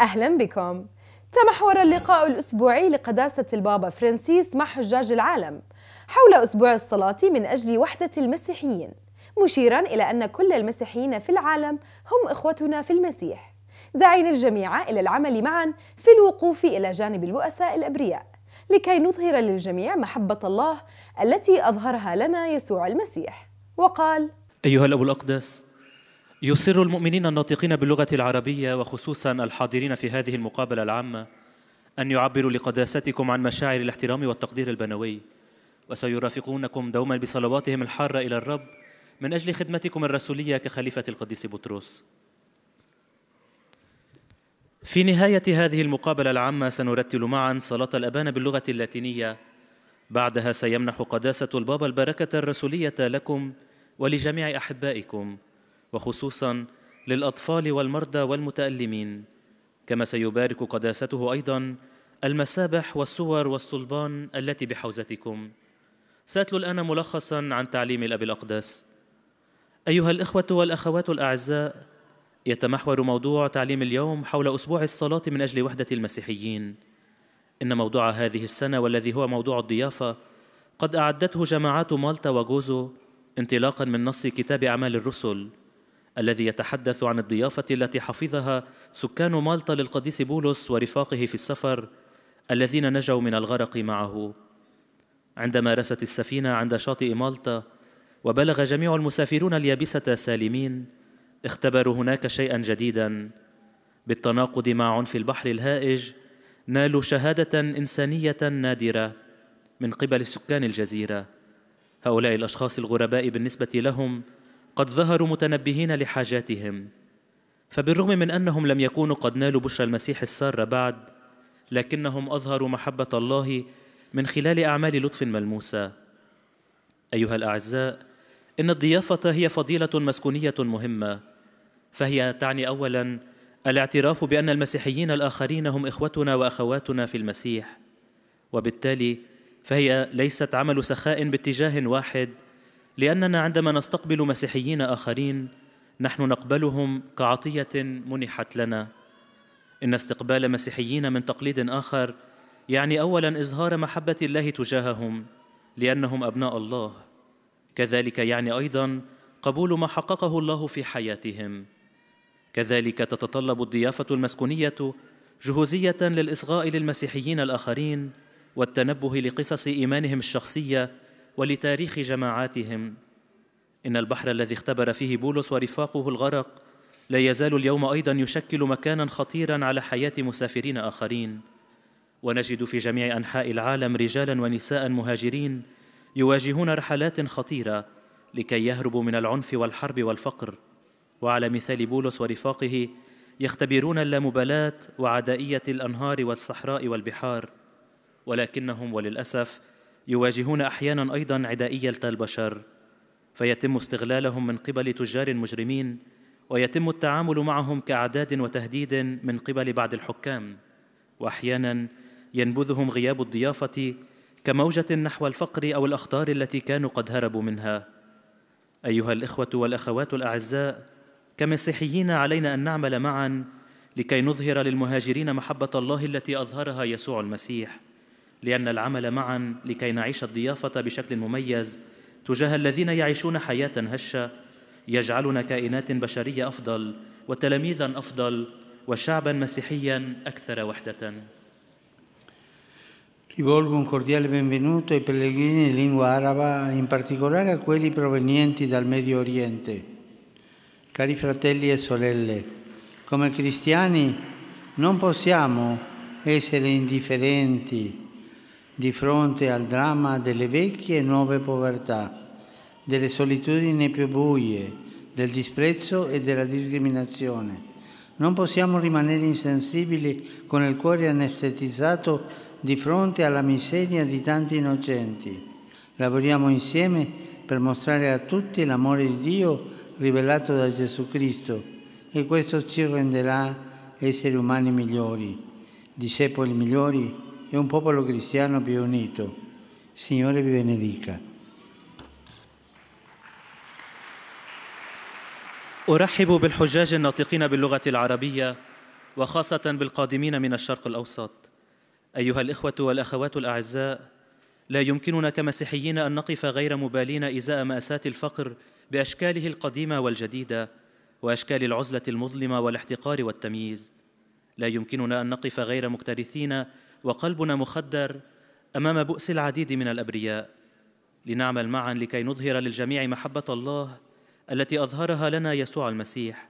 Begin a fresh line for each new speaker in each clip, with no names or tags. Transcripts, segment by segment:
أهلا بكم تمحور اللقاء الأسبوعي لقداسة البابا فرانسيس مع حجاج العالم حول أسبوع الصلاة من أجل وحدة المسيحيين مشيرا إلى أن كل المسيحيين في العالم هم إخوتنا في المسيح داعين الجميع إلى العمل معا في الوقوف إلى جانب البؤساء الأبرياء لكي نظهر للجميع محبة الله التي أظهرها لنا يسوع المسيح وقال أيها الأب الأقدس يسر المؤمنين الناطقين باللغة العربية وخصوصا الحاضرين في هذه المقابلة العامة أن يعبروا لقداستكم عن مشاعر الاحترام والتقدير البنوي وسيرافقونكم دوما بصلواتهم الحارة إلى الرب من أجل خدمتكم الرسولية كخليفة القديس بطرس في نهاية هذه المقابلة العامة سنرتل معا صلاة الأبان باللغة اللاتينية بعدها سيمنح قداسة البابا البركة الرسولية لكم ولجميع أحبائكم وخصوصا للأطفال والمرضى والمتألمين كما سيبارك قداسته أيضا المسابح والصور والصلبان التي بحوزتكم سأتلو الآن ملخصا عن تعليم الأب الأقدس أيها الإخوة والأخوات الأعزاء يتمحور موضوع تعليم اليوم حول أسبوع الصلاة من أجل وحدة المسيحيين إن موضوع هذه السنة والذي هو موضوع الضيافة قد أعدته جماعات مالطا وجوزو انطلاقا من نص كتاب أعمال الرسل الذي يتحدث عن الضيافة التي حفظها سكان مالطا للقديس بولس ورفاقه في السفر الذين نجوا من الغرق معه عندما رست السفينة عند شاطئ مالطا وبلغ جميع المسافرون اليابسة سالمين اختبروا هناك شيئا جديدا بالتناقض مع عنف البحر الهائج نالوا شهادة إنسانية نادرة من قبل سكان الجزيرة هؤلاء الأشخاص الغرباء بالنسبة لهم قد ظهروا متنبهين لحاجاتهم فبالرغم من انهم لم يكونوا قد نالوا بشرى المسيح الساره بعد لكنهم اظهروا محبه الله من خلال اعمال لطف ملموسه ايها الاعزاء ان الضيافه هي فضيله مسكونيه مهمه فهي تعني اولا الاعتراف بان المسيحيين الاخرين هم اخوتنا واخواتنا في المسيح وبالتالي فهي ليست عمل سخاء باتجاه واحد لاننا عندما نستقبل مسيحيين اخرين نحن نقبلهم كعطيه منحت لنا ان استقبال مسيحيين من تقليد اخر يعني اولا اظهار محبه الله تجاههم لانهم ابناء الله كذلك يعني ايضا قبول ما حققه الله في حياتهم كذلك تتطلب الضيافه المسكونيه جهوزيه للاصغاء للمسيحيين الاخرين والتنبه لقصص ايمانهم الشخصيه ولتاريخ جماعاتهم إن البحر الذي اختبر فيه بولس ورفاقه الغرق لا يزال اليوم أيضا يشكل مكانا خطيرا على حياة مسافرين آخرين ونجد في جميع أنحاء العالم رجالا ونساء مهاجرين يواجهون رحلات خطيرة لكي يهربوا من العنف والحرب والفقر وعلى مثال بولس ورفاقه يختبرون اللامبالاة وعدائية الأنهار والصحراء والبحار ولكنهم وللأسف يواجهون احيانا ايضا عدائيه البشر فيتم استغلالهم من قبل تجار مجرمين ويتم التعامل معهم كاعداد وتهديد من قبل بعض الحكام واحيانا ينبذهم غياب الضيافه كموجه نحو الفقر او الاخطار التي كانوا قد هربوا منها ايها الاخوه والاخوات الاعزاء كمسيحيين علينا ان نعمل معا لكي نظهر للمهاجرين محبه الله التي اظهرها يسوع المسيح لأن العمل معا لكي نعيش الضيافة بشكل مميز تجاه الذين يعيشون حياة هشة يجعلنا كائنات بشرية أفضل وتلاميذا أفضل وشعبا مسيحيا أكثر وحدة
Rivolgo un cordiale benvenuto ai pellegrini in lingua araba, in particolare a quelli provenienti dal Medio Oriente. Cari fratelli e sorelle, come cristiani non possiamo essere indifferenti di fronte al dramma delle vecchie e nuove povertà, delle solitudini più buie, del disprezzo e della discriminazione. Non possiamo rimanere insensibili con il cuore anestetizzato di fronte alla miseria di tanti innocenti. Lavoriamo insieme per mostrare a tutti l'amore di Dio rivelato da Gesù Cristo e questo ci renderà esseri umani migliori, discepoli migliori e un popolo cristiano più unito. Signore vi benedica.
أرحب بالحجاج الناطقين باللغة العربية وخاصة بالقادمين من الشرق الأوسط. أيها الإخوة والأخوات الأعزاء، لا يمكننا كمسيحيين أن نقف غير مبالين إزاء مأساة الفقر بأشكاله القديمة والجديدة، وأشكال العزلة المظلمة والاحتقار والتمييز. لا يمكننا أن نقف غير مكترثين وقلبنا مخدر امام بؤس العديد من الابرياء لنعمل معا لكي نظهر للجميع محبه الله التي اظهرها لنا يسوع المسيح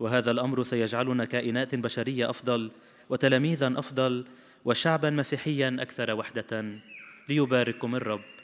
وهذا الامر سيجعلنا كائنات بشريه افضل وتلاميذا افضل وشعبا مسيحيا اكثر وحده ليبارككم الرب